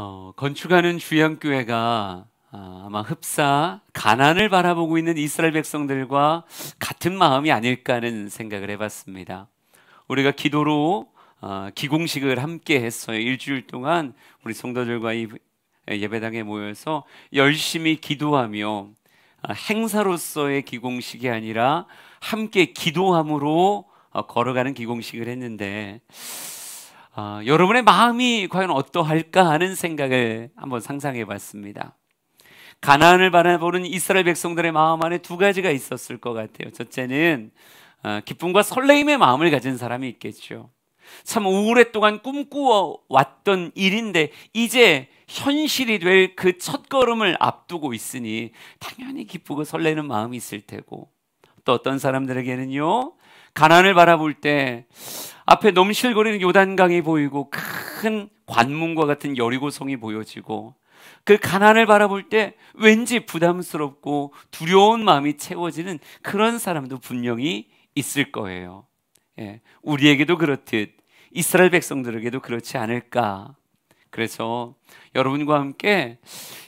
어, 건축하는 주양교회가 아, 아마 흡사 가난을 바라보고 있는 이스라엘 백성들과 같은 마음이 아닐까 하는 생각을 해봤습니다. 우리가 기도로 어, 기공식을 함께 했어요. 일주일 동안 우리 성도들과 이 예배당에 모여서 열심히 기도하며 아, 행사로서의 기공식이 아니라 함께 기도함으로 어, 걸어가는 기공식을 했는데 어, 여러분의 마음이 과연 어떠할까 하는 생각을 한번 상상해 봤습니다. 가난을 바라보는 이스라엘 백성들의 마음 안에 두 가지가 있었을 것 같아요. 첫째는 어, 기쁨과 설레임의 마음을 가진 사람이 있겠죠. 참 오랫동안 꿈꾸어 왔던 일인데 이제 현실이 될 그 첫걸음을 앞두고 있으니 당연히 기쁘고 설레는 마음이 있을 테고 또 어떤 사람들에게는요 가난을 바라볼 때 앞에 넘실거리는 요단강이 보이고 큰 관문과 같은 여리고성이 보여지고 그 가난을 바라볼 때 왠지 부담스럽고 두려운 마음이 채워지는 그런 사람도 분명히 있을 거예요. 예, 우리에게도 그렇듯 이스라엘 백성들에게도 그렇지 않을까. 그래서 여러분과 함께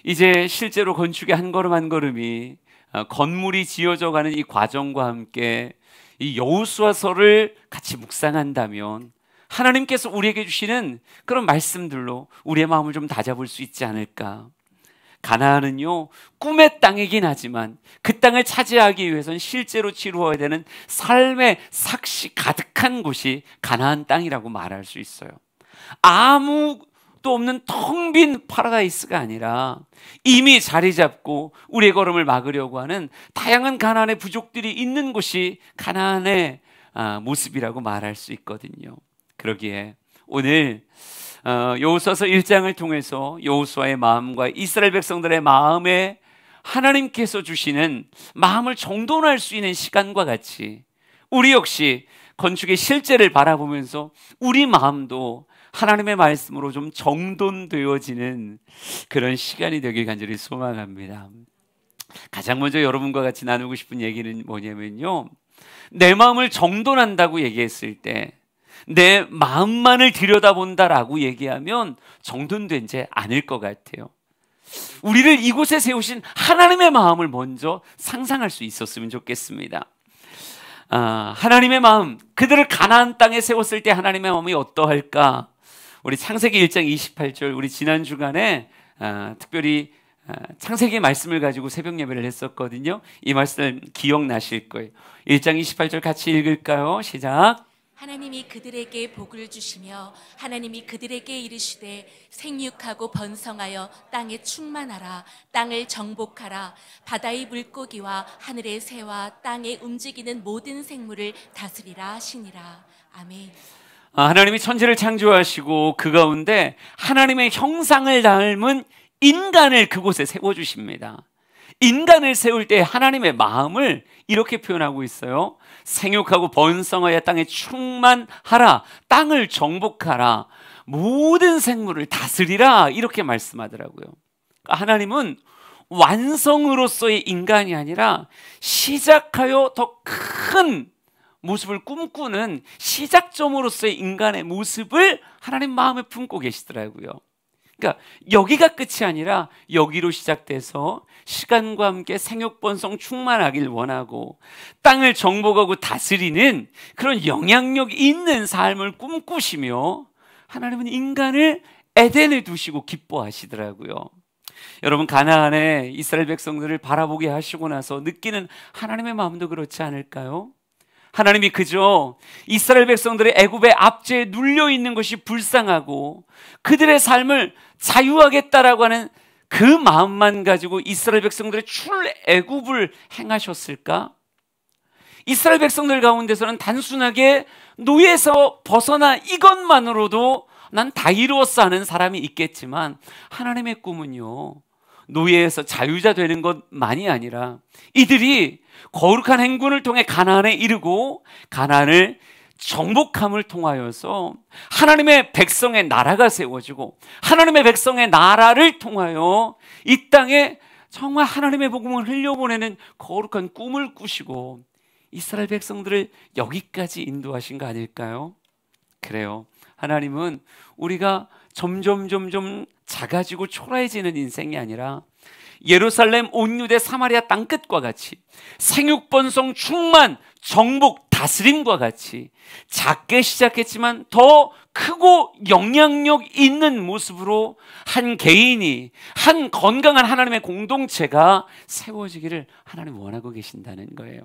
이제 실제로 건축의 한 걸음 한 걸음이 어, 건물이 지어져 가는 이 과정과 함께 이여우수와서를 같이 묵상한다면 하나님께서 우리에게 주시는 그런 말씀들로 우리의 마음을 좀 다잡을 수 있지 않을까? 가나안은요 꿈의 땅이긴 하지만 그 땅을 차지하기 위해선 실제로 치루어야 되는 삶의 삭시 가득한 곳이 가나안 땅이라고 말할 수 있어요. 아무 또 없는 텅 빈 파라다이스가 아니라 이미 자리 잡고 우리의 걸음을 막으려고 하는 다양한 가난의 부족들이 있는 곳이 가난의 아, 모습이라고 말할 수 있거든요. 그러기에 오늘 어, 여호수아서 1장을 통해서 여호수아의 마음과 이스라엘 백성들의 마음에 하나님께서 주시는 마음을 정돈할 수 있는 시간과 같이 우리 역시 건축의 실제를 바라보면서 우리 마음도 하나님의 말씀으로 좀 정돈되어지는 그런 시간이 되길 간절히 소망합니다. 가장 먼저 여러분과 같이 나누고 싶은 얘기는 뭐냐면요. 내 마음을 정돈한다고 얘기했을 때, 내 마음만을 들여다본다라고 얘기하면 정돈된 지 않을 것 같아요. 우리를 이곳에 세우신 하나님의 마음을 먼저 상상할 수 있었으면 좋겠습니다. 아, 하나님의 마음, 그들을 가나안 땅에 세웠을 때 하나님의 마음이 어떠할까? 우리 창세기 1장 28절 우리 지난 주간에 아, 특별히 아, 창세기 말씀을 가지고 새벽 예배를 했었거든요. 이 말씀 기억나실 거예요. 1장 28절 같이 읽을까요? 시작. 하나님이 그들에게 복을 주시며 하나님이 그들에게 이르시되 생육하고 번성하여 땅에 충만하라 땅을 정복하라 바다의 물고기와 하늘의 새와 땅에 움직이는 모든 생물을 다스리라 하시니라 아멘. 아, 하나님이 천지를 창조하시고 그 가운데 하나님의 형상을 닮은 인간을 그곳에 세워주십니다. 인간을 세울 때 하나님의 마음을 이렇게 표현하고 있어요. 생육하고 번성하여 땅에 충만하라. 땅을 정복하라. 모든 생물을 다스리라. 이렇게 말씀하더라고요. 그러니까 하나님은 완성으로서의 인간이 아니라 시작하여 더큰 모습을 꿈꾸는 시작점으로서의 인간의 모습을 하나님 마음에 품고 계시더라고요. 그러니까 여기가 끝이 아니라 여기로 시작돼서 시간과 함께 생육 번성 충만하길 원하고 땅을 정복하고 다스리는 그런 영향력 있는 삶을 꿈꾸시며 하나님은 인간을 에덴에 두시고 기뻐하시더라고요. 여러분 가나안에 이스라엘 백성들을 바라보게 하시고 나서 느끼는 하나님의 마음도 그렇지 않을까요? 하나님이 그저 이스라엘 백성들의 애굽의 압제에 눌려 있는 것이 불쌍하고 그들의 삶을 자유하겠다라고 하는 그 마음만 가지고 이스라엘 백성들의 출애굽을 행하셨을까? 이스라엘 백성들 가운데서는 단순하게 노예에서 벗어나 이것만으로도 난 다 이루었어 하는 사람이 있겠지만 하나님의 꿈은요 노예에서 자유자 되는 것만이 아니라 이들이 거룩한 행군을 통해 가난에 이르고 가난을 정복함을 통하여서 하나님의 백성의 나라가 세워지고 하나님의 백성의 나라를 통하여 이 땅에 정말 하나님의 복음을 흘려보내는 거룩한 꿈을 꾸시고 이스라엘 백성들을 여기까지 인도하신 거 아닐까요? 그래요. 하나님은 우리가 점점 점점 작아지고 초라해지는 인생이 아니라 예루살렘 온유대 사마리아 땅끝과 같이 생육번성 충만 정복 다스림과 같이 작게 시작했지만 더 크고 영향력 있는 모습으로 한 개인이 한 건강한 하나님의 공동체가 세워지기를 하나님 원하고 계신다는 거예요.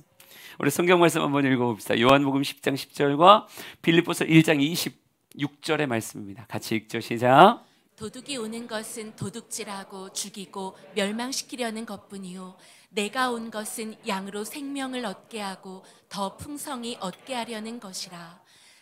우리 성경 말씀 한번 읽어봅시다. 요한복음 10장 10절과 빌립보서 1장 26절의 말씀입니다. 같이 읽죠. 시작. 도둑이 오는 것은 도둑질하고 죽이고 멸망시키려는 것뿐이요 내가 온 것은 양으로 생명을 얻게 하고 더 풍성히 얻게 하려는 것이라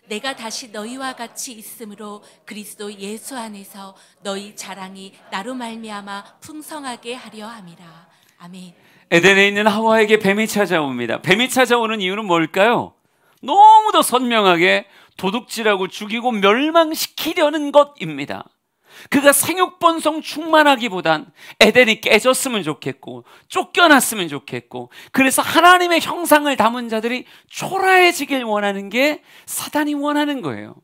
내가 다시 너희와 같이 있으므로 그리스도 예수 안에서 너희 자랑이 나로 말미암아 풍성하게 하려 함이라 아멘 에덴에 있는 하와에게 뱀이 찾아옵니다 뱀이 찾아오는 이유는 뭘까요? 너무도 선명하게 도둑질하고 죽이고 멸망시키려는 것입니다 그가 생육 본성 충만하기보단 에덴이 깨졌으면 좋겠고 쫓겨났으면 좋겠고 그래서 하나님의 형상을 담은 자들이 초라해지길 원하는 게 사단이 원하는 거예요.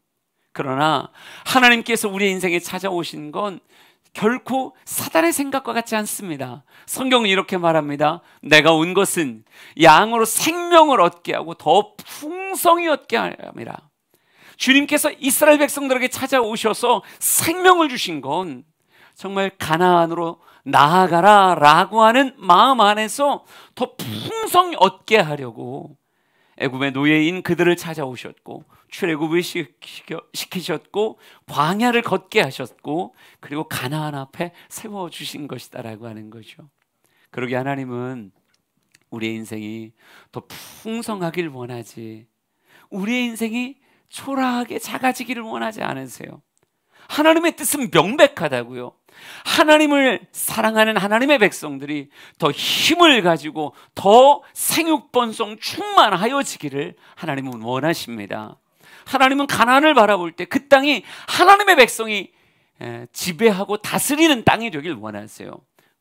그러나 하나님께서 우리의 인생에 찾아오신 건 결코 사단의 생각과 같지 않습니다. 성경은 이렇게 말합니다. 내가 온 것은 양으로 생명을 얻게 하고 더 풍성히 얻게 하라. 주님께서 이스라엘 백성들에게 찾아오셔서 생명을 주신 건 정말 가나안으로 나아가라라고 하는 마음 안에서 더 풍성히 얻게 하려고 애굽의 노예인 그들을 찾아오셨고 출애굽을 시키셨고 광야를 걷게 하셨고 그리고 가나안 앞에 세워 주신 것이다라고 하는 거죠. 그러게 하나님은 우리의 인생이 더 풍성하길 원하지. 우리의 인생이 초라하게 작아지기를 원하지 않으세요. 하나님의 뜻은 명백하다고요. 하나님을 사랑하는 하나님의 백성들이 더 힘을 가지고 더 생육번성 충만하여지기를 하나님은 원하십니다. 하나님은 가나을 바라볼 때 그 땅이 하나님의 백성이 지배하고 다스리는 땅이 되길 원하세요.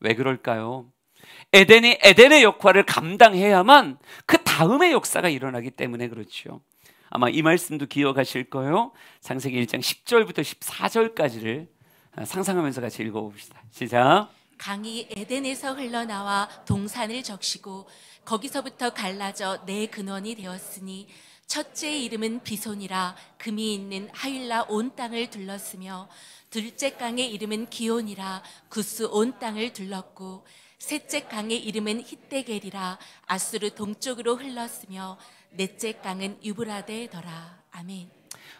왜 그럴까요? 에덴이 에덴의 역할을 감당해야만 그 다음의 역사가 일어나기 때문에 그렇죠. 아마 이 말씀도 기억하실 거예요. 창세기 1장 10절부터 14절까지를 아, 상상하면서 같이 읽어봅시다. 시작. 강이 에덴에서 흘러나와 동산을 적시고 거기서부터 갈라져 내 근원이 되었으니 첫째 이름은 비손이라 금이 있는 하일라 온 땅을 둘렀으며 둘째 강의 이름은 기온이라 구스 온 땅을 둘렀고 셋째 강의 이름은 히데겔이라 아수르 동쪽으로 흘렀으며 넷째 강은 유브라데더라. 아멘.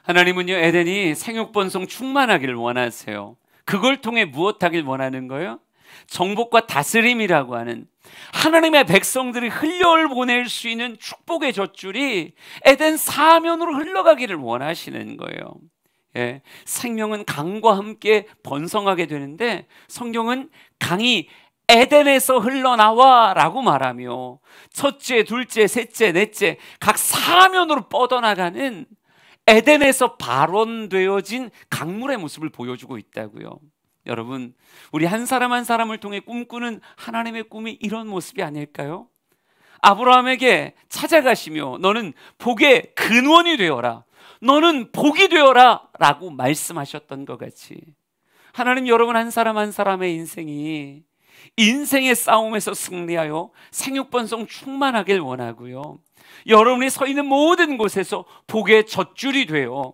하나님은요 에덴이 생육 번성 충만하기를 원하세요. 그걸 통해 무엇하길 원하는 거예요? 정복과 다스림이라고 하는 하나님의 백성들이 흘려올 보낼 수 있는 축복의 젖줄이 에덴 사면으로 흘러가기를 원하시는 거예요. 예, 생명은 강과 함께 번성하게 되는데 성경은 강이 에덴에서 흘러나와 라고 말하며 첫째, 둘째, 셋째, 넷째 각 사면으로 뻗어나가는 에덴에서 발원되어진 강물의 모습을 보여주고 있다고요. 여러분, 우리 한 사람 한 사람을 통해 꿈꾸는 하나님의 꿈이 이런 모습이 아닐까요? 아브라함에게 찾아가시며 너는 복의 근원이 되어라. 너는 복이 되어라. 라고 말씀하셨던 것 같이. 하나님 여러분 한 사람 한 사람의 인생이 인생의 싸움에서 승리하여 생육번성 충만하길 원하고요. 여러분이 서 있는 모든 곳에서 복의 젖줄이 되어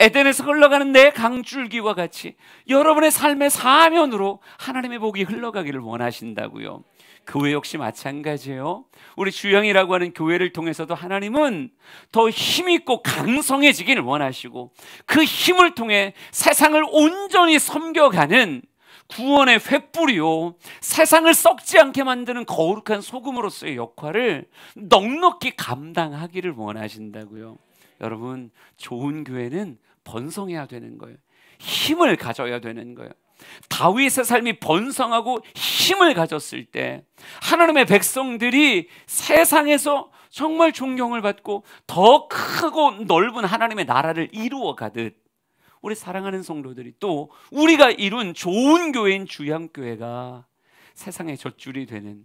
에덴에서 흘러가는 내 강줄기와 같이 여러분의 삶의 사면으로 하나님의 복이 흘러가기를 원하신다고요. 교회 역시 마찬가지예요. 우리 주영이라고 하는 교회를 통해서도 하나님은 더 힘있고 강성해지기를 원하시고 그 힘을 통해 세상을 온전히 섬겨가는 구원의 횃불이요 세상을 썩지 않게 만드는 거룩한 소금으로서의 역할을 넉넉히 감당하기를 원하신다고요. 여러분 좋은 교회는 번성해야 되는 거예요. 힘을 가져야 되는 거예요. 다윗의 삶이 번성하고 힘을 가졌을 때 하나님의 백성들이 세상에서 정말 존경을 받고 더 크고 넓은 하나님의 나라를 이루어 가듯 우리 사랑하는 성도들이 또 우리가 이룬 좋은 교회인 주양교회가 세상의 젖줄이 되는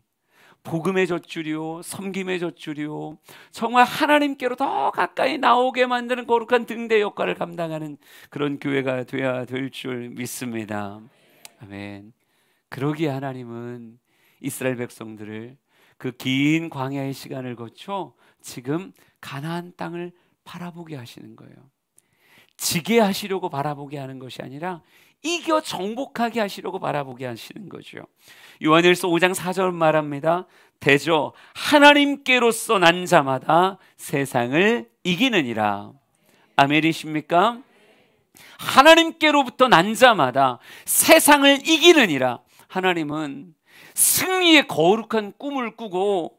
복음의 젖줄이요, 섬김의 젖줄이요, 정말 하나님께로 더 가까이 나오게 만드는 거룩한 등대 역할을 감당하는 그런 교회가 되어야 될 줄 믿습니다. 아멘. 그러기에 하나님은 이스라엘 백성들을 그 긴 광야의 시간을 거쳐 지금 가나안 땅을 바라보게 하시는 거예요. 지게 하시려고 바라보게 하는 것이 아니라 이겨 정복하게 하시려고 바라보게 하시는 거죠. 요한일서 5장 4절 말합니다. 대저 하나님께로서 난 자마다 세상을 이기느니라. 아멘이십니까? 하나님께로부터 난 자마다 세상을 이기느니라. 하나님은 승리의 거룩한 꿈을 꾸고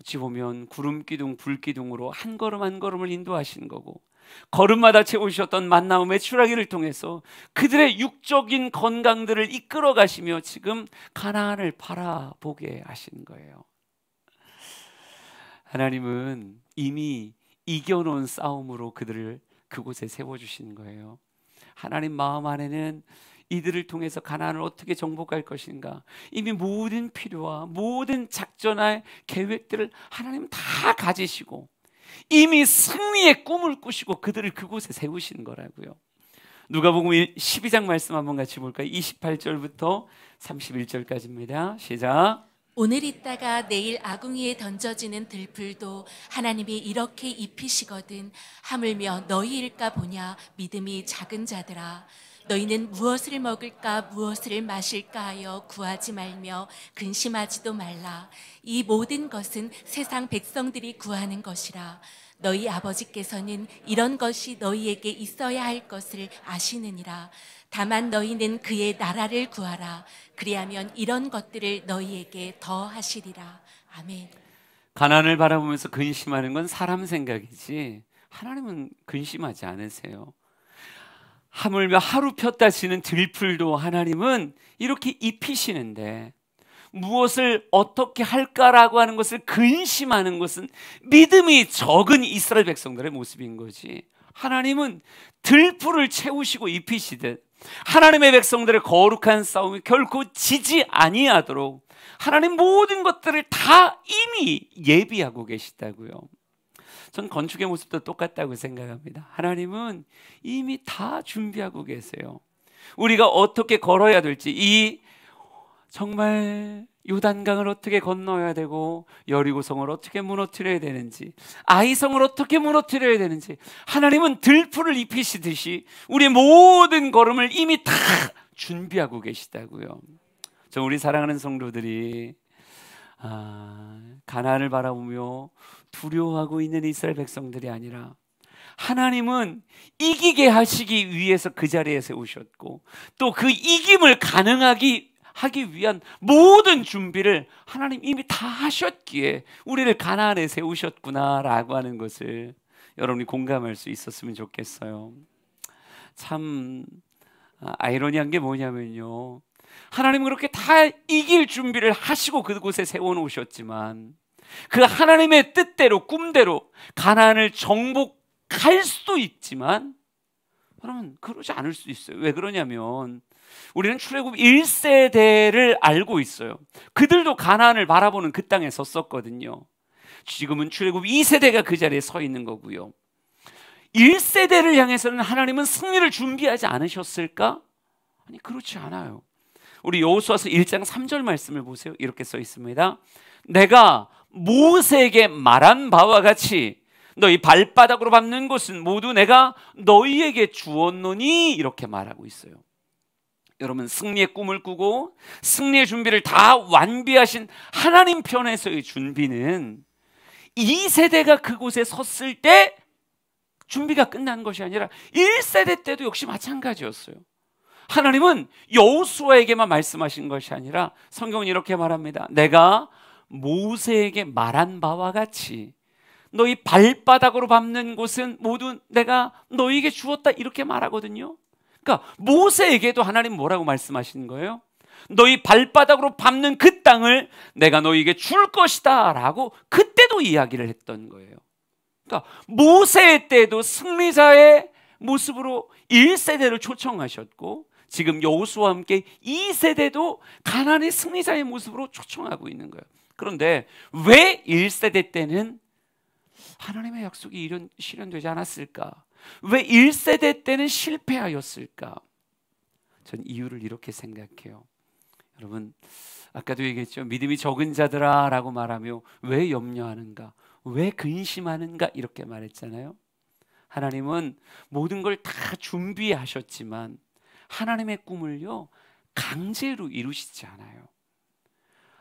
어찌 보면 구름 기둥, 불 기둥으로 한 걸음 한 걸음을 인도하신 거고 걸음마다 채우셨던 만나움의 추락기를 통해서 그들의 육적인 건강들을 이끌어 가시며 지금 가나안을 바라보게 하신 거예요. 하나님은 이미 이겨놓은 싸움으로 그들을 그곳에 세워주시 거예요. 하나님 마음 안에는 이들을 통해서 가난을 어떻게 정복할 것인가 이미 모든 필요와 모든 작전할 계획들을 하나님 다 가지시고 이미 승리의 꿈을 꾸시고 그들을 그곳에 세우시는 거라고요. 누가복음 12장 말씀 한번 같이 볼까요? 28절부터 31절까지입니다. 시작. 오늘 있다가 내일 아궁이에 던져지는 들풀도 하나님이 이렇게 입히시거든 하물며 너희일까 보냐 믿음이 작은 자들아 너희는 무엇을 먹을까 무엇을 마실까 하여 구하지 말며 근심하지도 말라 이 모든 것은 세상 백성들이 구하는 것이라 너희 아버지께서는 이런 것이 너희에게 있어야 할 것을 아시느니라 다만 너희는 그의 나라를 구하라 그리하면 이런 것들을 너희에게 더 하시리라 아멘 가난을 바라보면서 근심하는 건 사람 생각이지 하나님은 근심하지 않으세요 하물며 하루 폈다 지는 들풀도 하나님은 이렇게 입히시는데 무엇을 어떻게 할까라고 하는 것을 근심하는 것은 믿음이 적은 이스라엘 백성들의 모습인 거지. 하나님은 들풀을 채우시고 입히시듯 하나님의 백성들의 거룩한 싸움이 결코 지지 아니하도록 하나님 모든 것들을 다 이미 예비하고 계시다고요. 전 건축의 모습도 똑같다고 생각합니다. 하나님은 이미 다 준비하고 계세요. 우리가 어떻게 걸어야 될지 이 정말 요단강을 어떻게 건너야 되고 여리고성을 어떻게 무너뜨려야 되는지 아이성을 어떻게 무너뜨려야 되는지 하나님은 들풀을 입히시듯이 우리 모든 걸음을 이미 다 준비하고 계시다고요. 저 우리 사랑하는 성도들이 아, 가난을 바라보며 두려워하고 있는 이스라엘 백성들이 아니라 하나님은 이기게 하시기 위해서 그 자리에 세우셨고 또 그 이김을 가능하기 하기 위한 모든 준비를 하나님 이미 다 하셨기에 우리를 가난에 세우셨구나라고 하는 것을 여러분이 공감할 수 있었으면 좋겠어요. 참 아, 아이러니한 게 뭐냐면요. 하나님은 그렇게 다 이길 준비를 하시고 그곳에 세워놓으셨지만 그 하나님의 뜻대로 꿈대로 가난을 정복할 수도 있지만 여러분 그러지 않을 수 있어요. 왜 그러냐면 우리는 출애굽 1세대를 알고 있어요. 그들도 가난을 바라보는 그 땅에 섰었거든요. 지금은 출애굽 2세대가 그 자리에 서 있는 거고요. 1세대를 향해서는 하나님은 승리를 준비하지 않으셨을까? 아니 그렇지 않아요. 우리 여호수아서 1장 3절 말씀을 보세요. 이렇게 써 있습니다. 내가 모세에게 말한 바와 같이 너희 발바닥으로 밟는 곳은 모두 내가 너희에게 주었노니 이렇게 말하고 있어요. 여러분 승리의 꿈을 꾸고 승리의 준비를 다 완비하신 하나님 편에서의 준비는 이 세대가 그곳에 섰을 때 준비가 끝난 것이 아니라 1세대 때도 역시 마찬가지였어요. 하나님은 여호수아에게만 말씀하신 것이 아니라 성경은 이렇게 말합니다. 내가 모세에게 말한 바와 같이 너희 발바닥으로 밟는 곳은 모두 내가 너희에게 주었다 이렇게 말하거든요. 그러니까 모세에게도 하나님 뭐라고 말씀하시 거예요? 너희 발바닥으로 밟는 그 땅을 내가 너희에게 줄 것이다라고 그때도 이야기를 했던 거예요. 그러니까 모세 때도 승리자의 모습으로 1세대를 초청하셨고 지금 여호수와 함께 이 세대도 가난의 승리자의 모습으로 초청하고 있는 거예요. 그런데 왜 1세대 때는 하나님의 약속이 이런 실현되지 않았을까? 왜 1세대 때는 실패하였을까? 전 이유를 이렇게 생각해요. 여러분, 아까도 얘기했죠. 믿음이 적은 자들아 라고 말하며 왜 염려하는가? 왜 근심하는가? 이렇게 말했잖아요. 하나님은 모든 걸 다 준비하셨지만 하나님의 꿈을요 강제로 이루시지 않아요.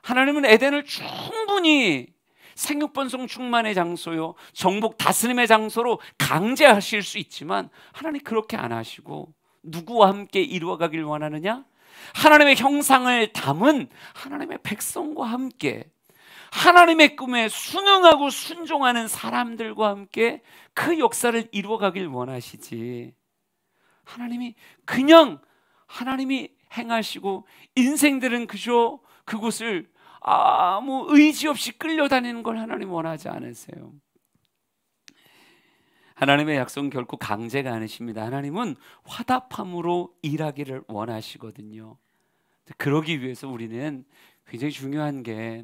하나님은 에덴을 충분히 생육 번성 충만의 장소요 정복 다스림의 장소로 강제하실 수 있지만 하나님 그렇게 안 하시고 누구와 함께 이루어가길 원하느냐? 하나님의 형상을 담은 하나님의 백성과 함께 하나님의 꿈에 순응하고 순종하는 사람들과 함께 그 역사를 이루어가길 원하시지. 하나님이 그냥 하나님이 행하시고 인생들은 그저 그곳을 아무 의지 없이 끌려다니는 걸 하나님 원하지 않으세요. 하나님의 약속은 결코 강제가 아니십니다. 하나님은 화답함으로 일하기를 원하시거든요. 그러기 위해서 우리는 굉장히 중요한 게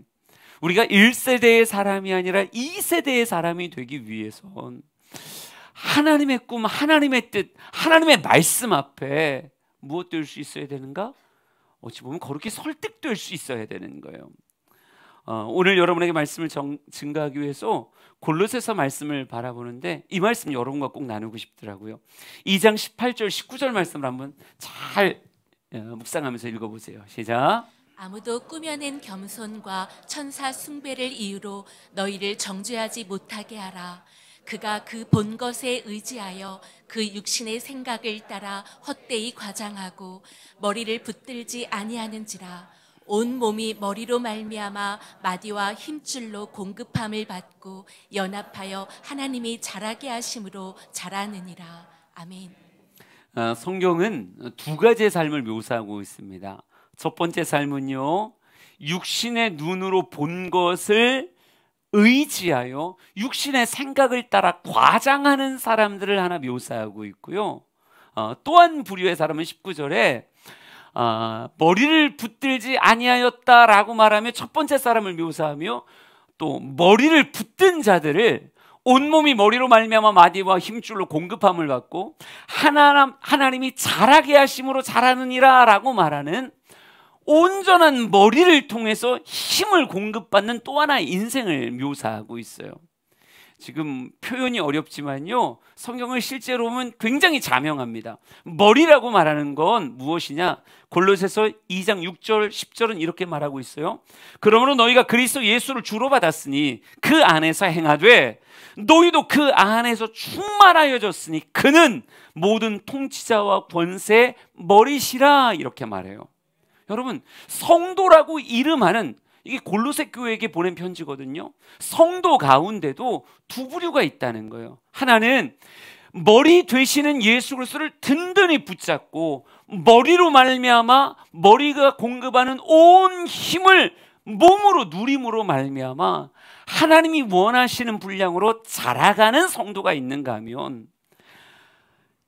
우리가 1세대의 사람이 아니라 2세대의 사람이 되기 위해선 하나님의 꿈, 하나님의 뜻, 하나님의 말씀 앞에 무엇 될 수 있어야 되는가? 어찌 보면 거룩히 설득될 수 있어야 되는 거예요. 어, 오늘 여러분에게 말씀을 정, 증가하기 위해서 골로새서 말씀을 바라보는데 이 말씀 여러분과 꼭 나누고 싶더라고요. 2장 18절 19절 말씀을 한번 잘 예, 묵상하면서 읽어보세요. 시작. 아무도 꾸며낸 겸손과 천사 숭배를 이유로 너희를 정죄하지 못하게 하라. 그가 그 본 것에 의지하여 그 육신의 생각을 따라 헛되이 과장하고 머리를 붙들지 아니하는지라 온 몸이 머리로 말미암아 마디와 힘줄로 공급함을 받고 연합하여 하나님이 자라게 하심으로 자라느니라 아멘. 어, 성경은 두 가지의 삶을 묘사하고 있습니다. 첫 번째 삶은요 육신의 눈으로 본 것을 의지하여 육신의 생각을 따라 과장하는 사람들을 하나 묘사하고 있고요. 어, 또한 부류의 사람은 19절에 어, 머리를 붙들지 아니하였다라고 말하며 첫 번째 사람을 묘사하며 또 머리를 붙든 자들을 온몸이 머리로 말미암아 마디와 힘줄로 공급함을 받고 하나 하나님이 자라게 하심으로 자라느니라 라고 말하는 온전한 머리를 통해서 힘을 공급받는 또 하나의 인생을 묘사하고 있어요. 지금 표현이 어렵지만요. 성경을 실제로 보면 굉장히 자명합니다. 머리라고 말하는 건 무엇이냐? 골로새서 2장 6절 10절은 이렇게 말하고 있어요. 그러므로 너희가 그리스도 예수를 주로 받았으니 그 안에서 행하되 너희도 그 안에서 충만하여졌으니 그는 모든 통치자와 권세 머리시라 이렇게 말해요. 여러분 성도라고 이름하는 이게 골로새 교회에게 보낸 편지거든요. 성도 가운데도 두 부류가 있다는 거예요. 하나는 머리 되시는 예수 그리스도를 든든히 붙잡고 머리로 말미암아 머리가 공급하는 온 힘을 몸으로 누림으로 말미암아 하나님이 원하시는 분량으로 자라가는 성도가 있는가 하면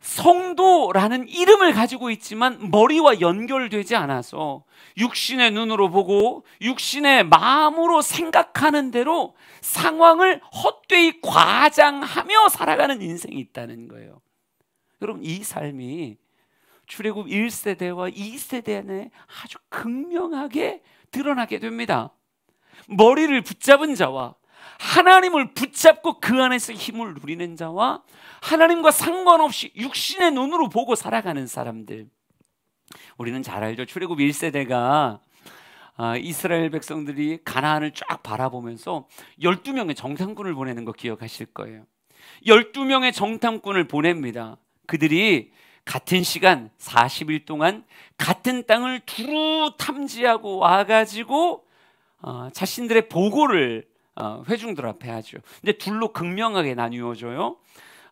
성도라는 이름을 가지고 있지만 머리와 연결되지 않아서 육신의 눈으로 보고 육신의 마음으로 생각하는 대로 상황을 헛되이 과장하며 살아가는 인생이 있다는 거예요. 여러분 이 삶이 출애굽 1세대와 2세대 안에 아주 극명하게 드러나게 됩니다. 머리를 붙잡은 자와 하나님을 붙잡고 그 안에서 힘을 누리는 자와 하나님과 상관없이 육신의 눈으로 보고 살아가는 사람들. 우리는 잘 알죠. 출애굽 1세대가 아, 이스라엘 백성들이 가나안을 쫙 바라보면서 12명의 정탐꾼을 보내는 거 기억하실 거예요. 12명의 정탐꾼을 보냅니다. 그들이 같은 시간 40일 동안 같은 땅을 두루 탐지하고 와가지고 어, 자신들의 보고를 어, 회중들 앞에 하죠. 근데 둘로 극명하게 나뉘어져요.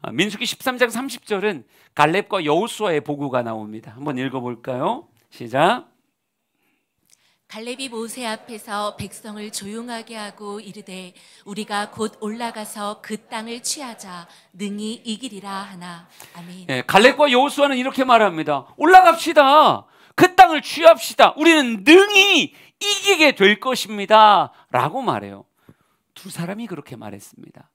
어, 민수기 13장 30절은 갈렙과 여호수아의 보고가 나옵니다. 한번 읽어볼까요? 시작. 갈렙이 모세 앞에서 백성을 조용하게 하고 이르되 우리가 곧 올라가서 그 땅을 취하자 능히 이기리라 하나 아멘. 네, 갈렙과 여호수아는 이렇게 말합니다. 올라갑시다. 그 땅을 취합시다. 우리는 능히 이기게 될 것입니다라고 말해요. 두 사람이 그렇게 말했습니다.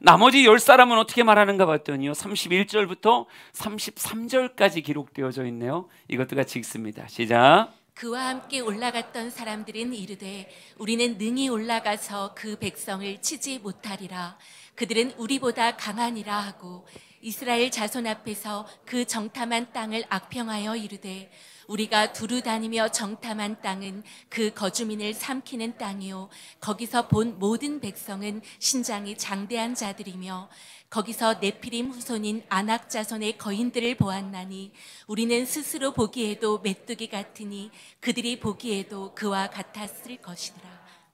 나머지 열 사람은 어떻게 말하는가 봤더니요. 31절부터 33절까지 기록되어져 있네요. 이것도 같이 읽습니다. 시작. 그와 함께 올라갔던 사람들은 이르되 우리는 능히 올라가서 그 백성을 치지 못하리라. 그들은 우리보다 강하니라 하고 이스라엘 자손 앞에서 그 정탐한 땅을 악평하여 이르되 우리가 두루 다니며 정탐한 땅은 그 거주민을 삼키는 땅이요 거기서 본 모든 백성은 신장이 장대한 자들이며 거기서 네피림 후손인 아낙 자손의 거인들을 보았나니 우리는 스스로 보기에도 메뚜기 같으니 그들이 보기에도 그와 같았을 것이더라.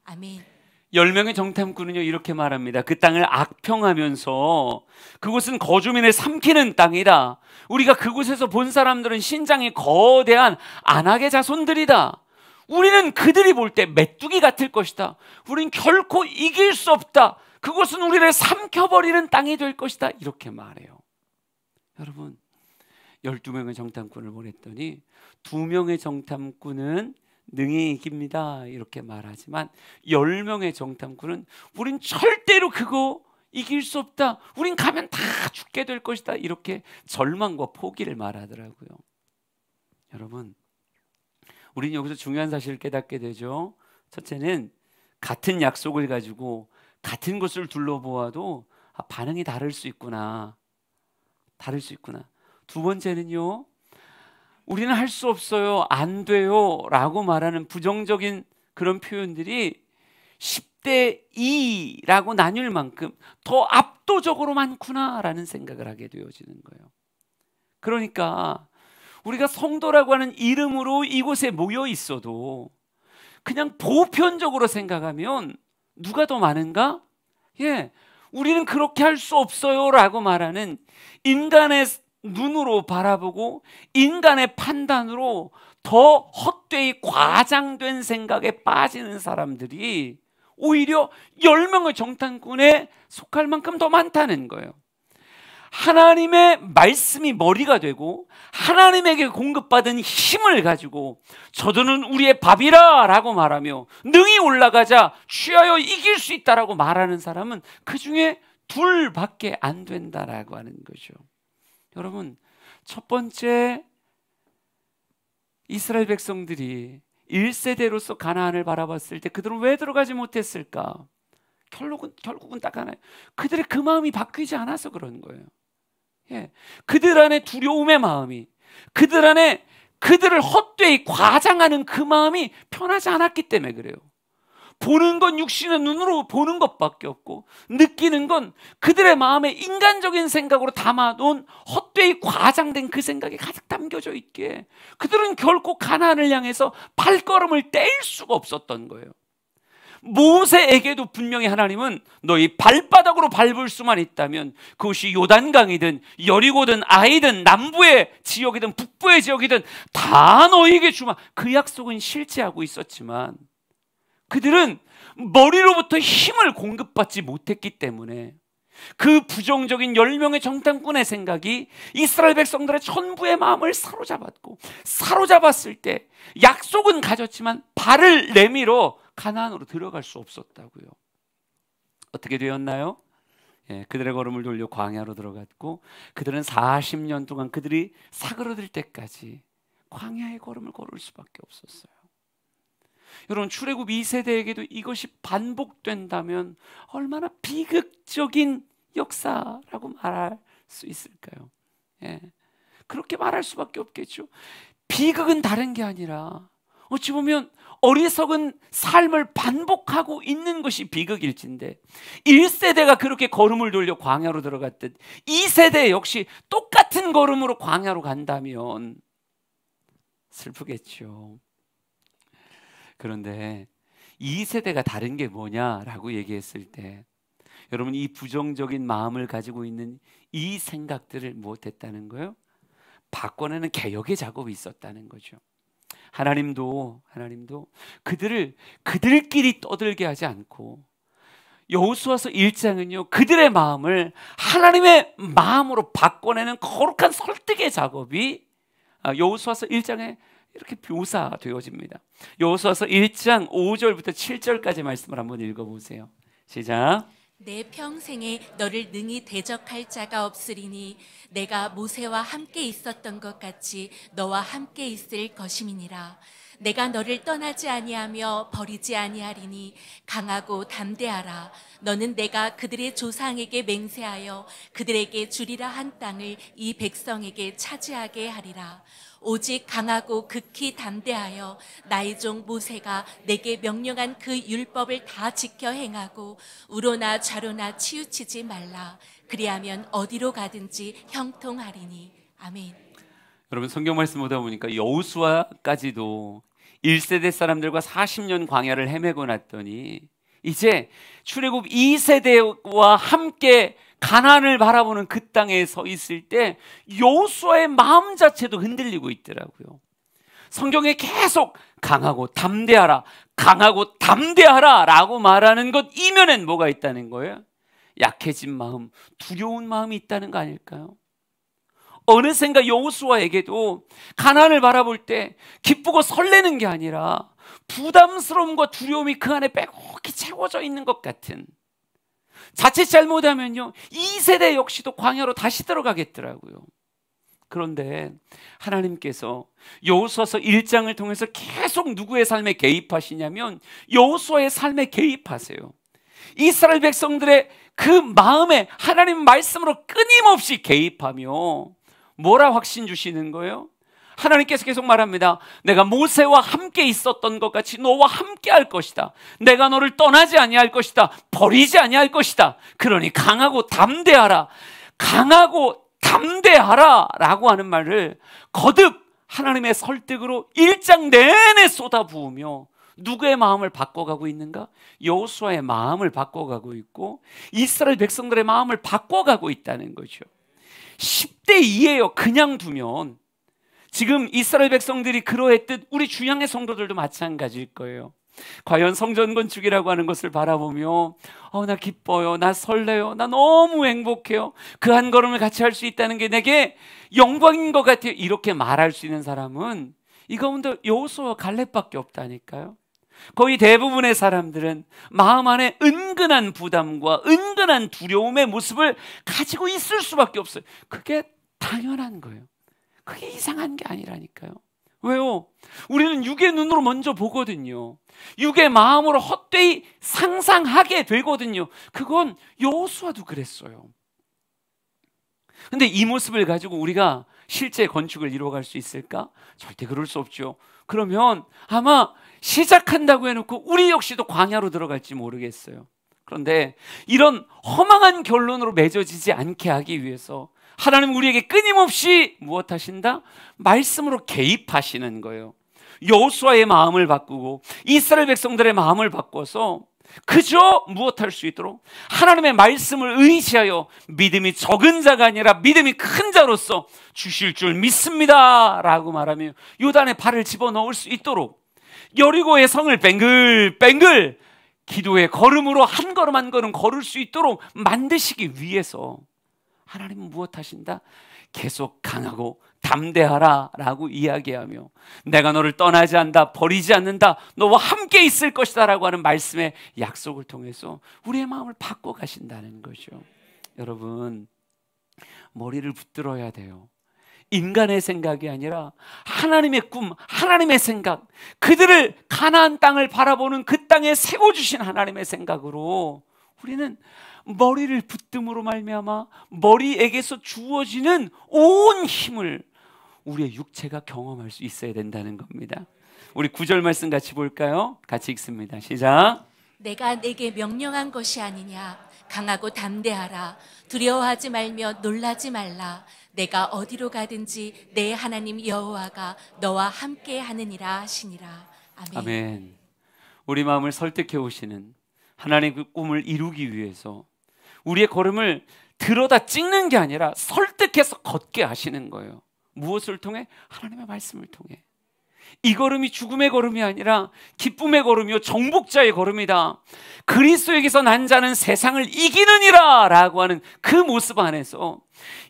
아멘. 열명의 정탐꾼은요, 이렇게 말합니다. 그 땅을 악평하면서 그곳은 거주민을 삼키는 땅이다. 우리가 그곳에서 본 사람들은 신장이 거대한 안하게 자손들이다. 우리는 그들이 볼 때 메뚜기 같을 것이다. 우린 결코 이길 수 없다. 그곳은 우리를 삼켜버리는 땅이 될 것이다. 이렇게 말해요. 여러분, 열두 명의 정탐꾼을 보냈더니 두명의 정탐꾼은 능히 이깁니다. 이렇게 말하지만 열명의 정탐꾼은 우린 절대로 그거 이길 수 없다. 우린 가면 다 죽게 될 것이다. 이렇게 절망과 포기를 말하더라고요. 여러분, 우린 여기서 중요한 사실을 깨닫게 되죠. 첫째는 같은 약속을 가지고 같은 것을 둘러보아도 아, 반응이 다를 수 있구나. 다를 수 있구나. 두 번째는요. 우리는 할 수 없어요. 안 돼요. 라고 말하는 부정적인 그런 표현들이 10대 2라고 나뉠 만큼 더 압도적으로 많구나라는 생각을 하게 되어지는 거예요. 그러니까 우리가 성도라고 하는 이름으로 이곳에 모여 있어도 그냥 보편적으로 생각하면 누가 더 많은가? 예. 우리는 그렇게 할 수 없어요라고 말하는 인간의 눈으로 바라보고 인간의 판단으로 더 헛되이 과장된 생각에 빠지는 사람들이 오히려 10명의 정탐꾼에 속할 만큼 더 많다는 거예요. 하나님의 말씀이 머리가 되고 하나님에게 공급받은 힘을 가지고 저들은 우리의 밥이라 라고 말하며 능이 올라가자 취하여 이길 수 있다라고 말하는 사람은 그 중에 둘밖에 안 된다라고 하는 거죠. 여러분, 첫 번째 이스라엘 백성들이 1세대로서 가나안을 바라봤을 때 그들은 왜 들어가지 못했을까? 결국은 결국은 딱 하나예요. 그들의 그 마음이 바뀌지 않아서 그런 거예요. 예. 그들 안에 두려움의 마음이 그들 안에 그들을 헛되이 과장하는 그 마음이 편하지 않았기 때문에 그래요. 보는 건 육신의 눈으로 보는 것밖에 없고 느끼는 건 그들의 마음에 인간적인 생각으로 담아놓은 헛되이 과장된 그 생각이 가득 담겨져 있기에 그들은 결코 가난을 향해서 발걸음을 뗄 수가 없었던 거예요. 모세에게도 분명히 하나님은 너희 발바닥으로 밟을 수만 있다면 그것이 요단강이든 여리고든 아이든 남부의 지역이든 북부의 지역이든 다 너희에게 주마. 그 약속은 실제하고 있었지만 그들은 머리로부터 힘을 공급받지 못했기 때문에 그 부정적인 10명의 정탐꾼의 생각이 이스라엘 백성들의 천부의 마음을 사로잡았고 사로잡았을 때 약속은 가졌지만 발을 내밀어 가난으로 들어갈 수 없었다고요. 어떻게 되었나요? 예, 그들의 걸음을 돌려 광야로 들어갔고 그들은 40년 동안 그들이 사그러들 때까지 광야의 걸음을 걸을 수밖에 없었어요. 여러분 출애굽 2세대에게도 이것이 반복된다면 얼마나 비극적인 역사라고 말할 수 있을까요? 예. 그렇게 말할 수밖에 없겠죠. 비극은 다른 게 아니라 어찌 보면 어리석은 삶을 반복하고 있는 것이 비극일진데 1세대가 그렇게 걸음을 돌려 광야로 들어갔듯 2세대 역시 똑같은 걸음으로 광야로 간다면 슬프겠죠. 그런데 이 세대가 다른 게 뭐냐라고 얘기했을 때 여러분 이 부정적인 마음을 가지고 있는 이 생각들을 못했다는 거예요. 바꿔내는 개혁의 작업이 있었다는 거죠. 하나님도 하나님도 그들을 그들끼리 떠들게 하지 않고 여호수아서 1장은요 그들의 마음을 하나님의 마음으로 바꿔내는 거룩한 설득의 작업이 아, 여호수아서 1장에 이렇게 묘사되어집니다. 여호수아서 1장 5절부터 7절까지 말씀을 한번 읽어보세요. 시작. 내 평생에 너를 능히 대적할 자가 없으리니 내가 모세와 함께 있었던 것 같이 너와 함께 있을 것임이니라. 내가 너를 떠나지 아니하며 버리지 아니하리니 강하고 담대하라 너는 내가 그들의 조상에게 맹세하여 그들에게 주리라 한 땅을 이 백성에게 차지하게 하리라 오직 강하고 극히 담대하여 나의 종 모세가 내게 명령한 그 율법을 다 지켜 행하고 우로나 좌로나 치우치지 말라 그리하면 어디로 가든지 형통하리니 아멘 여러분 성경 말씀 보다 보니까 여우수아까지도 1세대 사람들과 40년 광야를 헤매고 났더니 이제 출애굽 2세대와 함께 가난을 바라보는 그 땅에 서 있을 때 여호수아의 마음 자체도 흔들리고 있더라고요. 성경에 계속 강하고 담대하라, 강하고 담대하라라고 말하는 것 이면엔 뭐가 있다는 거예요? 약해진 마음, 두려운 마음이 있다는 거 아닐까요? 어느샌가 여호수아에게도 가난을 바라볼 때 기쁘고 설레는 게 아니라 부담스러움과 두려움이 그 안에 빼곡히 채워져 있는 것 같은 자칫 잘못하면요 이 세대 역시도 광야로 다시 들어가겠더라고요. 그런데 하나님께서 여호수아서 1장을 통해서 계속 누구의 삶에 개입하시냐면 여호수아의 삶에 개입하세요. 이스라엘 백성들의 그 마음에 하나님 말씀으로 끊임없이 개입하며 뭐라 확신 주시는 거예요? 하나님께서 계속 말합니다. 내가 모세와 함께 있었던 것 같이 너와 함께 할 것이다. 내가 너를 떠나지 아니할 것이다. 버리지 아니할 것이다. 그러니 강하고 담대하라. 강하고 담대하라. 라고 하는 말을 거듭 하나님의 설득으로 일장 내내 쏟아 부으며 누구의 마음을 바꿔가고 있는가? 여호수아의 마음을 바꿔가고 있고 이스라엘 백성들의 마음을 바꿔가고 있다는 거죠. 10대 2예요. 그냥 두면. 지금 이스라엘 백성들이 그러했듯 우리 주양의 성도들도 마찬가지일 거예요. 과연 성전 건축이라고 하는 것을 바라보며 어, 나 기뻐요. 나 설레요. 나 너무 행복해요. 그 한 걸음을 같이 할 수 있다는 게 내게 영광인 것 같아요. 이렇게 말할 수 있는 사람은 이 가운데 여호수와 갈렙밖에 없다니까요. 거의 대부분의 사람들은 마음 안에 은근한 부담과 은근한 두려움의 모습을 가지고 있을 수밖에 없어요. 그게 당연한 거예요. 그게 이상한 게 아니라니까요. 왜요? 우리는 육의 눈으로 먼저 보거든요. 육의 마음으로 헛되이 상상하게 되거든요. 그건 여호수아도 그랬어요. 근데 이 모습을 가지고 우리가 실제 건축을 이루어갈 수 있을까? 절대 그럴 수 없죠. 그러면 아마 시작한다고 해놓고 우리 역시도 광야로 들어갈지 모르겠어요. 그런데 이런 허망한 결론으로 맺어지지 않게 하기 위해서 하나님 우리에게 끊임없이 무엇 하신다? 말씀으로 개입하시는 거예요. 여호수아의 마음을 바꾸고 이스라엘 백성들의 마음을 바꿔서 그저 무엇할 수 있도록 하나님의 말씀을 의지하여 믿음이 적은 자가 아니라 믿음이 큰 자로서 주실 줄 믿습니다라고 말하며 요단에 발을 집어넣을 수 있도록 여리고의 성을 뱅글뱅글 기도의 걸음으로 한 걸음 한 걸음 걸을 수 있도록 만드시기 위해서 하나님은 무엇 하신다? 계속 강하고 담대하라 라고 이야기하며 내가 너를 떠나지 않다 는 버리지 않는다 너와 함께 있을 것이다 라고 하는 말씀의 약속을 통해서 우리의 마음을 바꿔 가신다는 것이죠 여러분 머리를 붙들어야 돼요 인간의 생각이 아니라 하나님의 꿈, 하나님의 생각, 그들을 가나안 땅을 바라보는 그 땅에 세워 주신 하나님의 생각으로 우리는 머리를 붙듦으로 말미암아 머리에게서 주어지는 온 힘을 우리의 육체가 경험할 수 있어야 된다는 겁니다. 우리 구절 말씀 같이 볼까요? 같이 읽습니다. 시작. 내가 내게 명령한 것이 아니냐 강하고 담대하라. 두려워하지 말며 놀라지 말라. 내가 어디로 가든지 내 하나님 여호와가 너와 함께 하느니라 하시니라. 아멘. 아멘. 우리 마음을 설득해 오시는 하나님의 그 꿈을 이루기 위해서 우리의 걸음을 들어다 찍는 게 아니라 설득해서 걷게 하시는 거예요. 무엇을 통해? 하나님의 말씀을 통해. 이 걸음이 죽음의 걸음이 아니라 기쁨의 걸음이요 정복자의 걸음이다. 그리스도에게서 난 자는 세상을 이기느니라라고 하는 그 모습 안에서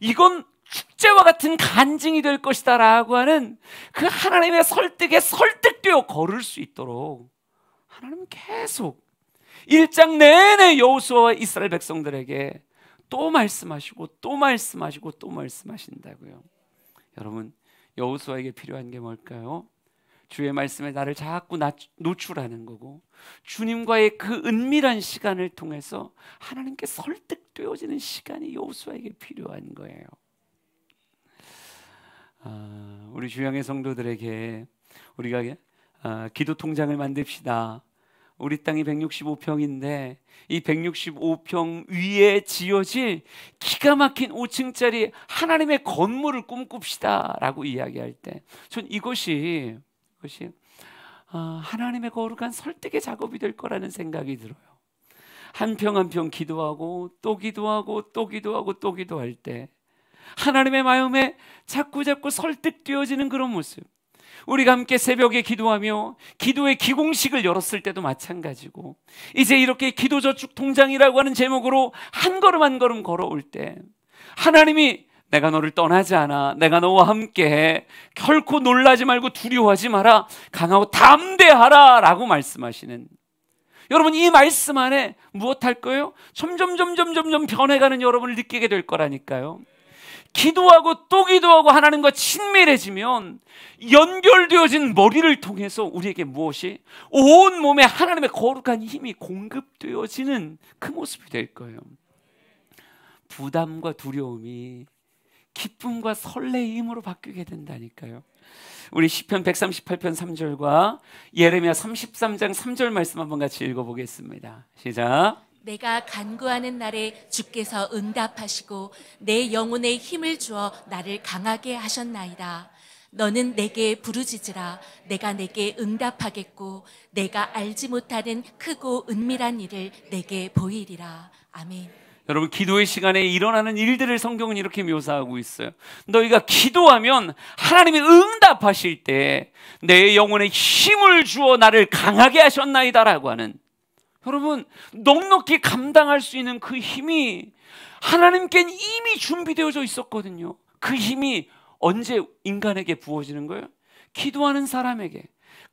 이건 축제와 같은 간증이 될 것이다라고 하는 그 하나님의 설득에 설득되어 걸을 수 있도록 하나님은 계속 일장 내내 여호수아와 이스라엘 백성들에게 또 말씀하시고 또 말씀하시고 또 말씀하신다고요. 여러분 여호수아에게 필요한 게 뭘까요? 주의 말씀에 나를 자꾸 노출하는 거고 주님과의 그 은밀한 시간을 통해서 하나님께 설득되어지는 시간이 요수아에게 필요한 거예요. 아, 우리 주양의 성도들에게 우리가 아, 기도 통장을 만듭시다. 우리 땅이 165평인데 이 165평 위에 지어질 기가 막힌 5층짜리 하나님의 건물을 꿈꿉시다라고 이야기할 때 전 이것이 것이 아, 하나님의 거룩한 설득의 작업이 될 거라는 생각이 들어요. 한 평 한 평 기도하고 또 기도하고 또 기도하고 또 기도할 때 하나님의 마음에 자꾸 자꾸 설득되어지는 그런 모습. 우리가 함께 새벽에 기도하며 기도의 기공식을 열었을 때도 마찬가지고 이제 이렇게 기도저축 통장이라고 하는 제목으로 한 걸음 한 걸음 걸어올 때 하나님이 내가 너를 떠나지 않아. 내가 너와 함께해. 결코 놀라지 말고 두려워하지 마라. 강하고 담대하라. 라고 말씀하시는. 여러분, 이 말씀 안에 무엇 할까요 점점, 점점, 점점 변해가는 여러분을 느끼게 될 거라니까요. 기도하고 또 기도하고 하나님과 친밀해지면 연결되어진 머리를 통해서 우리에게 무엇이 온 몸에 하나님의 거룩한 힘이 공급되어지는 그 모습이 될 거예요. 부담과 두려움이 기쁨과 설레임으로 바뀌게 된다니까요. 우리 시편 138편 3절과 예레미야 33장 3절 말씀 한번 같이 읽어 보겠습니다. 시작. 내가 간구하는 날에 주께서 응답하시고 내 영혼에 힘을 주어 나를 강하게 하셨나이다. 너는 내게 부르짖으라 내가 내게 응답하겠고 내가 알지 못하는 크고 은밀한 일을 내게 보이리라. 아멘. 여러분 기도의 시간에 일어나는 일들을 성경은 이렇게 묘사하고 있어요. 너희가 기도하면 하나님이 응답하실 때 내 영혼에 힘을 주어 나를 강하게 하셨나이다라고 하는 여러분 넉넉히 감당할 수 있는 그 힘이 하나님께는 이미 준비되어져 있었거든요. 그 힘이 언제 인간에게 부어지는 거예요? 기도하는 사람에게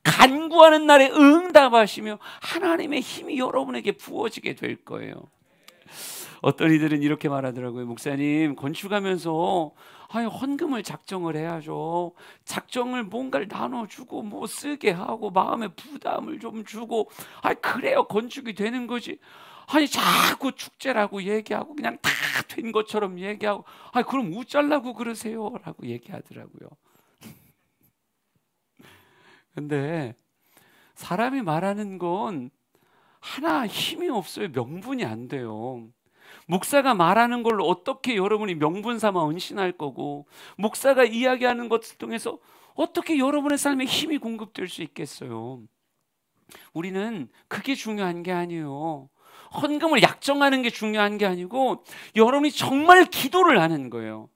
간구하는 날에 응답하시며 하나님의 힘이 여러분에게 부어지게 될 거예요. 어떤 이들은 이렇게 말하더라고요. 목사님, 건축하면서 아니 헌금을 작정을 해야죠. 작정을 뭔가를 나눠주고 뭐 쓰게 하고 마음의 부담을 좀 주고 아 그래야 건축이 되는 거지. 아니 자꾸 축제라고 얘기하고 그냥 다 된 것처럼 얘기하고 아 그럼 우짤라고 그러세요라고 얘기하더라고요. 근데 사람이 말하는 건 하나 힘이 없어요. 명분이 안 돼요. 목사가 말하는 걸로 어떻게 여러분이 명분 삼아 은신할 거고 목사가 이야기하는 것을 통해서 어떻게 여러분의 삶에 힘이 공급될 수 있겠어요? 우리는 그게 중요한 게 아니에요. 헌금을 약정하는 게 중요한 게 아니고 여러분이 정말 기도를 하는 거예요.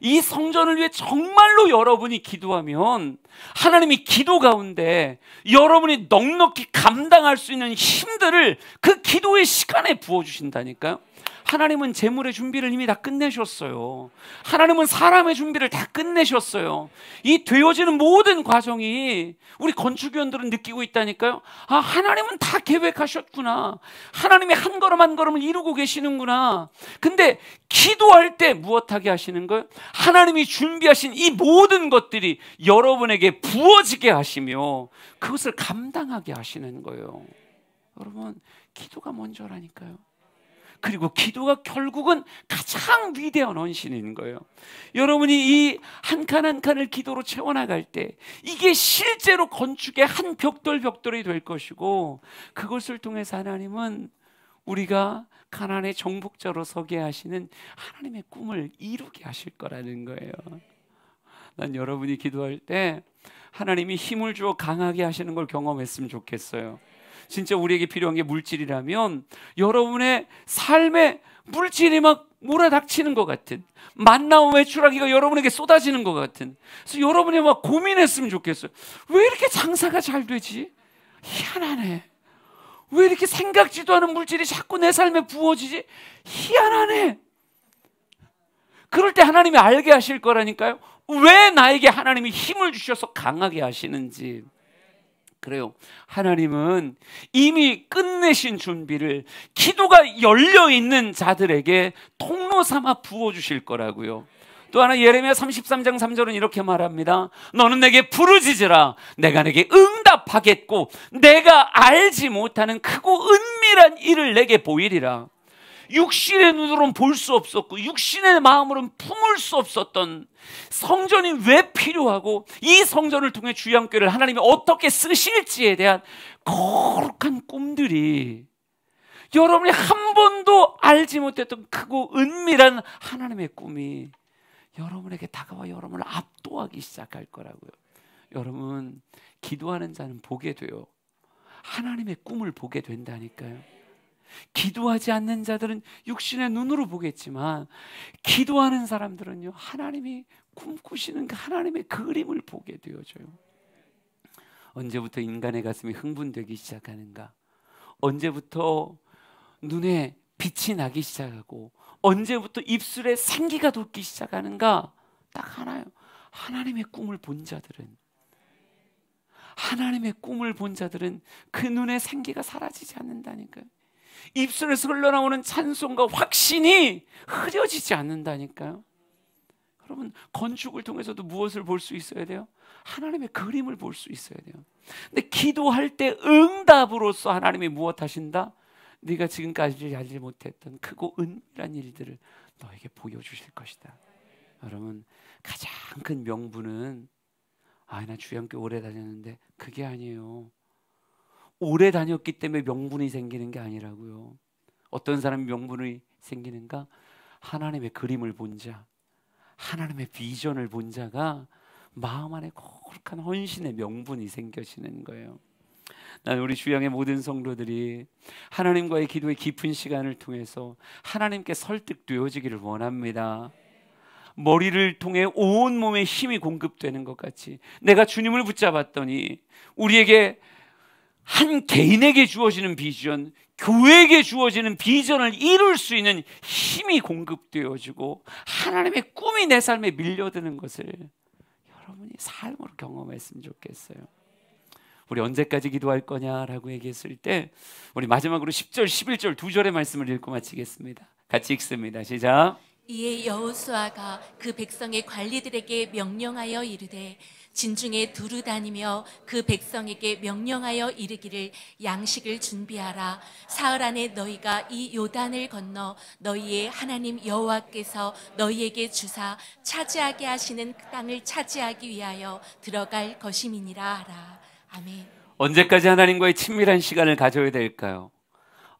이 성전을 위해 정말로 여러분이 기도하면 하나님이 기도 가운데 여러분이 넉넉히 감당할 수 있는 힘들을 그 기도의 시간에 부어주신다니까요. 하나님은 재물의 준비를 이미 다 끝내셨어요. 하나님은 사람의 준비를 다 끝내셨어요. 이 되어지는 모든 과정이 우리 건축위원들은 느끼고 있다니까요. 아, 하나님은 다 계획하셨구나. 하나님이 한 걸음 한 걸음을 이루고 계시는구나. 근데 기도할 때 무엇하게 하시는 거예요? 하나님이 준비하신 이 모든 것들이 여러분에게 부어지게 하시며 그것을 감당하게 하시는 거예요. 여러분, 기도가 먼저라니까요. 그리고 기도가 결국은 가장 위대한 헌신인 거예요. 여러분이 이 한 칸 한 칸을 기도로 채워나갈 때 이게 실제로 건축의 한 벽돌 벽돌이 될 것이고 그것을 통해서 하나님은 우리가 가난의 정복자로 서게 하시는 하나님의 꿈을 이루게 하실 거라는 거예요. 난 여러분이 기도할 때 하나님이 힘을 주어 강하게 하시는 걸 경험했으면 좋겠어요. 진짜 우리에게 필요한 게 물질이라면 여러분의 삶에 물질이 막 몰아닥치는 것 같은 만나움외출하기가 여러분에게 쏟아지는 것 같은 그래서 여러분이 막 고민했으면 좋겠어요 왜 이렇게 장사가 잘 되지? 희한하네 왜 이렇게 생각지도 않은 물질이 자꾸 내 삶에 부어지지? 희한하네 그럴 때 하나님이 알게 하실 거라니까요 왜 나에게 하나님이 힘을 주셔서 강하게 하시는지 그래요. 하나님은 이미 끝내신 준비를 기도가 열려 있는 자들에게 통로 삼아 부어 주실 거라고요. 또 하나 예레미야 33장 3절은 이렇게 말합니다. 너는 내게 부르짖으라 내가 내게 응답하겠고 내가 알지 못하는 크고 은밀한 일을 내게 보이리라. 육신의 눈으로는 볼 수 없었고 육신의 마음으로는 품을 수 없었던 성전이 왜 필요하고 이 성전을 통해 주양교를 하나님이 어떻게 쓰실지에 대한 거룩한 꿈들이 여러분이 한 번도 알지 못했던 크고 은밀한 하나님의 꿈이 여러분에게 다가와 여러분을 압도하기 시작할 거라고요. 여러분 기도하는 자는 보게 돼요. 하나님의 꿈을 보게 된다니까요. 기도하지 않는 자들은 육신의 눈으로 보겠지만 기도하는 사람들은요 하나님이 꿈꾸시는 그 하나님의 그림을 보게 되어져요. 언제부터 인간의 가슴이 흥분되기 시작하는가? 언제부터 눈에 빛이 나기 시작하고 언제부터 입술에 생기가 돋기 시작하는가? 딱 하나요. 하나님의 꿈을 본 자들은 하나님의 꿈을 본 자들은 그 눈에 생기가 사라지지 않는다니까요. 입술에서 흘러나오는 찬송과 확신이 흐려지지 않는다니까요. 여러분 건축을 통해서도 무엇을 볼 수 있어야 돼요? 하나님의 그림을 볼 수 있어야 돼요. 근데 기도할 때 응답으로서 하나님이 무엇 하신다? 네가 지금까지 알지 못했던 크고 은밀한 일들을 너에게 보여주실 것이다. 여러분 가장 큰 명분은 아나 주양교 오래 다녔는데 그게 아니에요. 오래 다녔기 때문에 명분이 생기는 게 아니라고요. 어떤 사람 명분이 생기는가? 하나님의 그림을 본 자, 하나님의 비전을 본 자가 마음 안에 거룩한 헌신의 명분이 생겨지는 거예요. 난 우리 주양의 모든 성도들이 하나님과의 기도의 깊은 시간을 통해서 하나님께 설득되어지기를 원합니다. 머리를 통해 온 몸에 힘이 공급되는 것 같이 내가 주님을 붙잡았더니 우리에게 한 개인에게 주어지는 비전, 교회에게 주어지는 비전을 이룰 수 있는 힘이 공급되어지고 하나님의 꿈이 내 삶에 밀려드는 것을 여러분이 삶으로 경험했으면 좋겠어요. 우리 언제까지 기도할 거냐라고 얘기했을 때 우리 마지막으로 10절, 11절 두 절의 말씀을 읽고 마치겠습니다. 같이 읽습니다. 시작. 이에 여호수아가 그 백성의 관리들에게 명령하여 이르되 진중에 두루 다니며 그 백성에게 명령하여 이르기를 양식을 준비하라 사흘 안에 너희가 이 요단을 건너 너희의 하나님 여호와께서 너희에게 주사 차지하게 하시는 그 땅을 차지하기 위하여 들어갈 것임이니라 하라 아멘 언제까지 하나님과의 친밀한 시간을 가져야 될까요?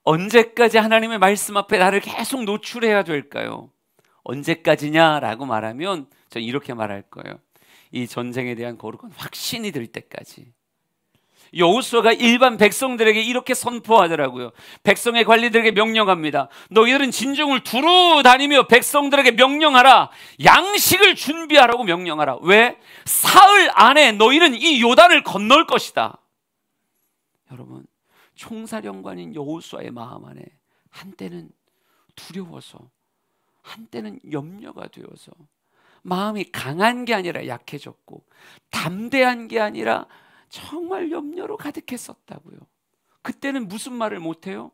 언제까지 하나님의 말씀 앞에 나를 계속 노출해야 될까요? 언제까지냐라고 말하면 저 이렇게 말할 거예요. 이 전쟁에 대한 거룩한 확신이 들 때까지 여호수아가 일반 백성들에게 이렇게 선포하더라고요. 백성의 관리들에게 명령합니다. 너희들은 진중을 두루 다니며 백성들에게 명령하라. 양식을 준비하라고 명령하라. 왜? 사흘 안에 너희는 이 요단을 건널 것이다. 여러분, 총사령관인 여호수아의 마음 안에 한때는 두려워서 한때는 염려가 되어서 마음이 강한 게 아니라 약해졌고 담대한 게 아니라 정말 염려로 가득했었다고요. 그때는 무슨 말을 못해요?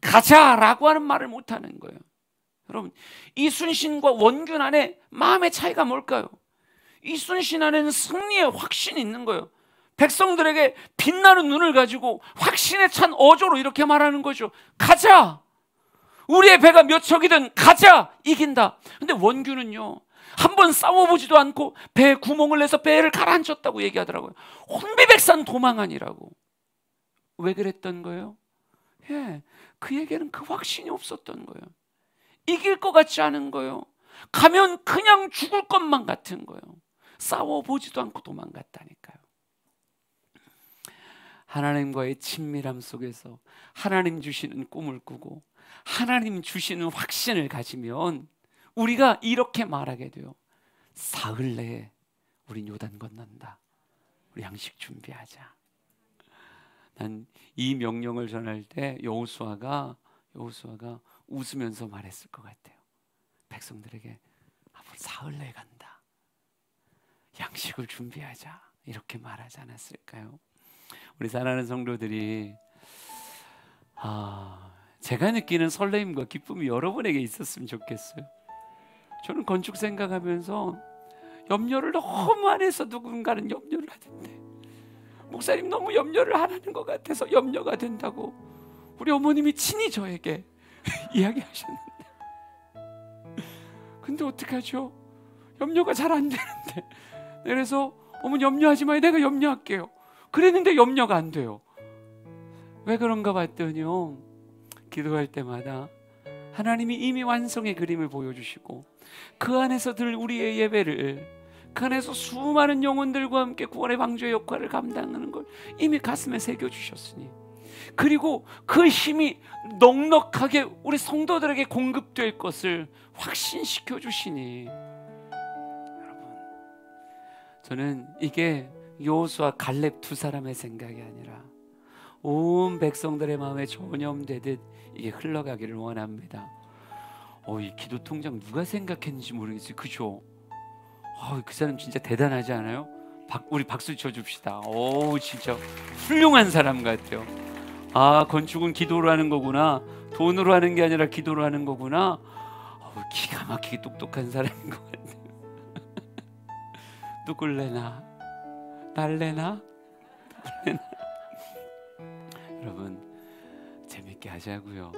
가자라고 하는 말을 못하는 거예요. 여러분 이순신과 원균 안에 마음의 차이가 뭘까요? 이순신 안에는 승리의 확신이 있는 거예요. 백성들에게 빛나는 눈을 가지고 확신에 찬 어조로 이렇게 말하는 거죠. 가자! 우리의 배가 몇 척이든 가자! 이긴다. 근데 원균은요, 한번 싸워보지도 않고 배 구멍을 내서 배를 가라앉혔다고 얘기하더라고요. 혼비백산 도망하니라고. 왜 그랬던 거예요? 예, 그에게는 그 확신이 없었던 거예요. 이길 것 같지 않은 거예요. 가면 그냥 죽을 것만 같은 거예요. 싸워보지도 않고 도망갔다니까요. 하나님과의 친밀함 속에서 하나님 주시는 꿈을 꾸고 하나님 주시는 확신을 가지면 우리가 이렇게 말하게 돼요. 사흘 내에 우린 요단 건넌다. 우리 양식 준비하자. 난 이 명령을 전할 때 여호수아가 여호수아가 웃으면서 말했을 것 같아요. 백성들에게 앞으로 사흘 내에 간다. 양식을 준비하자. 이렇게 말하지 않았을까요? 우리 사랑하는 성도들이 아, 제가 느끼는 설레임과 기쁨이 여러분에게 있었으면 좋겠어요. 저는 건축 생각하면서 염려를 너무 안 해서 누군가는 염려를 하던데 목사님 너무 염려를 안 하는 것 같아서 염려가 된다고 우리 어머님이 친히 저에게 이야기하셨는데 근데 어떡하죠? 염려가 잘 안 되는데 네, 그래서 어머니 염려하지 마요 내가 염려할게요 그랬는데 염려가 안 돼요 왜 그런가 봤더니요 기도할 때마다 하나님이 이미 완성의 그림을 보여주시고 그 안에서 들 우리의 예배를 그 안에서 수많은 영혼들과 함께 구원의 방주의 역할을 감당하는 걸 이미 가슴에 새겨주셨으니 그리고 그 힘이 넉넉하게 우리 성도들에게 공급될 것을 확신시켜 주시니 여러분 저는 이게 요수와 갈렙 두 사람의 생각이 아니라 온 백성들의 마음에 전염되듯 이게 흘러가기를 원합니다. 어, 이 기도 통장 누가 생각했는지 모르겠어요. 그죠? 어, 그 사람 진짜 대단하지 않아요? 박, 우리 박수 쳐줍시다. 오, 진짜 훌륭한 사람 같아요. 아, 건축은 기도로 하는 거구나. 돈으로 하는 게 아니라 기도로 하는 거구나. 어, 기가 막히게 똑똑한 사람인 것 같아요. 누굴래나? 날래나? 날래나? 여러분, 있게 하자고요.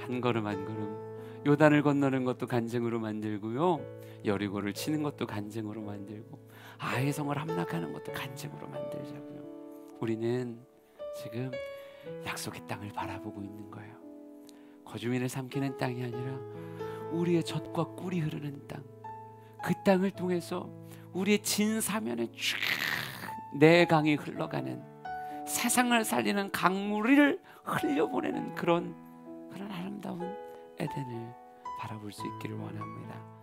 한 걸음 한 걸음 요단을 건너는 것도 간증으로 만들고요. 여리고를 치는 것도 간증으로 만들고 아예 성을 함락하는 것도 간증으로 만들자고요. 우리는 지금 약속의 땅을 바라보고 있는 거예요. 거주민을 삼키는 땅이 아니라 우리의 젖과 꿀이 흐르는 땅. 그 땅을 통해서 우리의 진 사면에 쫙내 강이 흘러가는 세상을 살리는 강물을 흘려보내는 그런 그런 아름다운 에덴을 바라볼 수 있기를 원합니다.